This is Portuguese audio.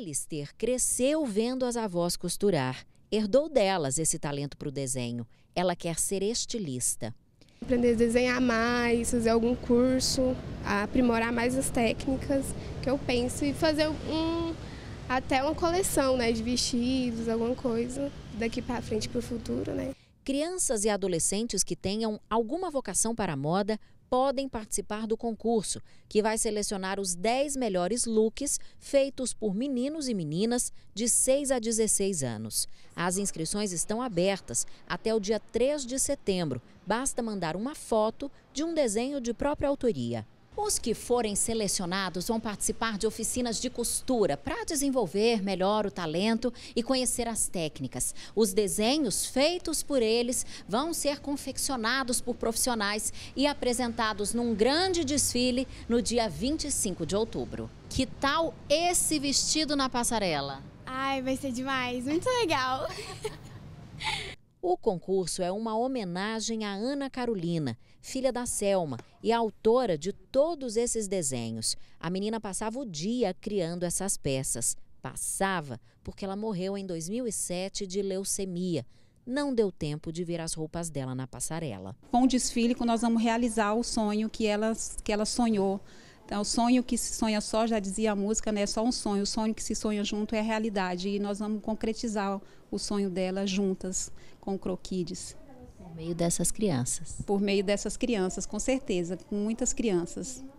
Alistair cresceu vendo as avós costurar. Herdou delas esse talento para o desenho. Ela quer ser estilista. Aprender a desenhar mais, fazer algum curso, aprimorar mais as técnicas que eu penso e fazer um, até uma coleção né, de vestidos, alguma coisa daqui para frente para o futuro. Né? Crianças e adolescentes que tenham alguma vocação para a moda podem participar do concurso, que vai selecionar os 10 melhores looks feitos por meninos e meninas de 6 a 16 anos. As inscrições estão abertas até o dia 3 de setembro. Basta mandar uma foto de um desenho de própria autoria. Os que forem selecionados vão participar de oficinas de costura para desenvolver melhor o talento e conhecer as técnicas. Os desenhos feitos por eles vão ser confeccionados por profissionais e apresentados num grande desfile no dia 25 de outubro. Que tal esse vestido na passarela? Ai, vai ser demais, muito legal. O concurso é uma homenagem a Ana Carolina, filha da Selma e autora de todos esses desenhos. A menina passava o dia criando essas peças. Passava porque ela morreu em 2007 de leucemia. Não deu tempo de ver as roupas dela na passarela. Com o desfile, nós vamos realizar o sonho que ela, que ela sonhou então, o sonho que se sonha só, já dizia a música, né? É só um sonho. O sonho que se sonha junto é realidade. E nós vamos concretizar o sonho dela juntas com o Croquides. Por meio dessas crianças. Por meio dessas crianças, com certeza, com muitas crianças.